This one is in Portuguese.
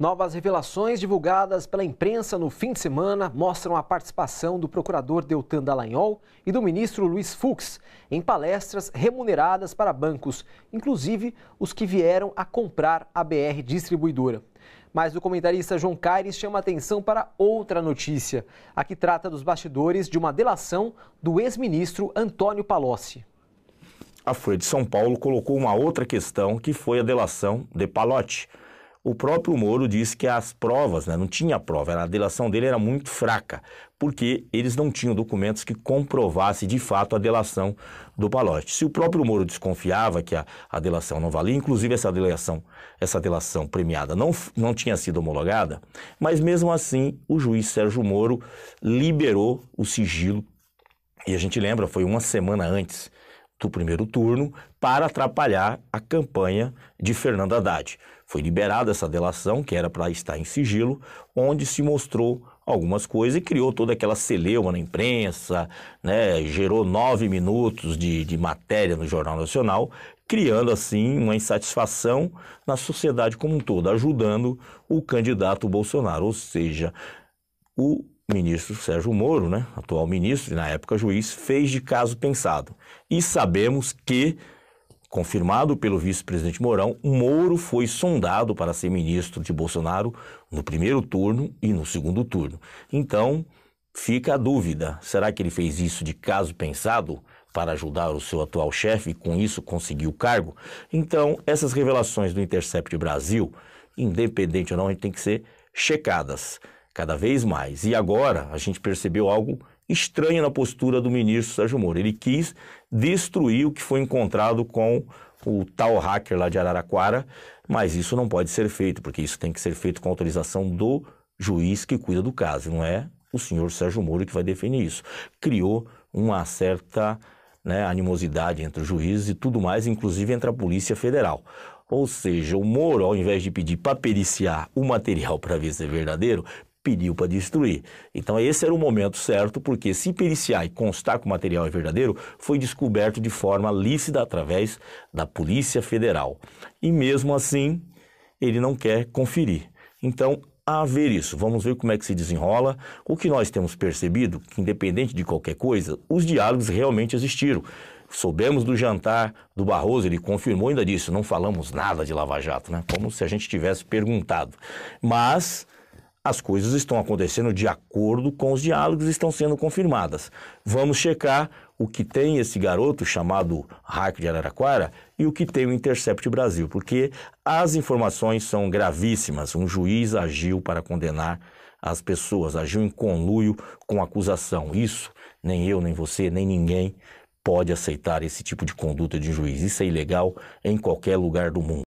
Novas revelações divulgadas pela imprensa no fim de semana mostram a participação do procurador Deltan Dallagnol e do ministro Luiz Fux em palestras remuneradas para bancos, inclusive os que vieram a comprar a BR Distribuidora. Mas o comentarista João Caires chama atenção para outra notícia. A que trata dos bastidores de uma delação do ex-ministro Antônio Palocci. A Folha de São Paulo colocou uma outra questão que foi a delação de Palocci. O próprio Moro disse que as provas, né, não tinha prova, a delação dele era muito fraca, porque eles não tinham documentos que comprovasse de fato a delação do Palocci. Se o próprio Moro desconfiava que a, a delação não valia, inclusive essa delação, essa delação premiada não, não tinha sido homologada, mas mesmo assim o juiz Sérgio Moro liberou o sigilo. E a gente lembra, foi uma semana antes do primeiro turno para atrapalhar a campanha de Fernando Haddad. Foi liberada essa delação, que era para estar em sigilo, onde se mostrou algumas coisas e criou toda aquela celeuma na imprensa, né? gerou nove minutos de, de matéria no Jornal Nacional, criando assim uma insatisfação na sociedade como um todo, ajudando o candidato Bolsonaro. Ou seja, o o ministro Sérgio Moro, né, atual ministro e na época juiz, fez de caso pensado. E sabemos que, confirmado pelo vice-presidente Mourão, Moro foi sondado para ser ministro de Bolsonaro no primeiro turno e no segundo turno. Então, fica a dúvida: será que ele fez isso de caso pensado? Para ajudar o seu atual chefe e com isso conseguir o cargo? Então, essas revelações do Intercept Brasil, independente ou não, a gente tem que ser checadas cada vez mais. E agora a gente percebeu algo estranho na postura do ministro Sérgio Moro. Ele quis destruir o que foi encontrado com o tal hacker lá de Araraquara, mas isso não pode ser feito, porque isso tem que ser feito com autorização do juiz que cuida do caso, não é o senhor Sérgio Moro que vai definir isso. Criou uma certa né, animosidade entre os juízes e tudo mais, inclusive entre a Polícia Federal. Ou seja, o Moro, ao invés de pedir para periciar o material para ver se é verdadeiro, pediu para destruir. Então esse era o momento certo, porque se periciar e constar que o material é verdadeiro, foi descoberto de forma lícita através da Polícia Federal. E mesmo assim, ele não quer conferir. Então, a ver isso. Vamos ver como é que se desenrola. O que nós temos percebido, que independente de qualquer coisa, os diálogos realmente existiram. Soubemos do jantar do Barroso, ele confirmou ainda disso, não falamos nada de Lava Jato, né? Como se a gente tivesse perguntado. Mas as coisas estão acontecendo de acordo com os diálogos e estão sendo confirmadas. Vamos checar o que tem esse garoto chamado hack de Araraquara e o que tem o Intercept Brasil, porque as informações são gravíssimas. Um juiz agiu para condenar as pessoas, agiu em conluio com acusação. Isso nem eu, nem você, nem ninguém pode aceitar esse tipo de conduta de juiz. Isso é ilegal em qualquer lugar do mundo.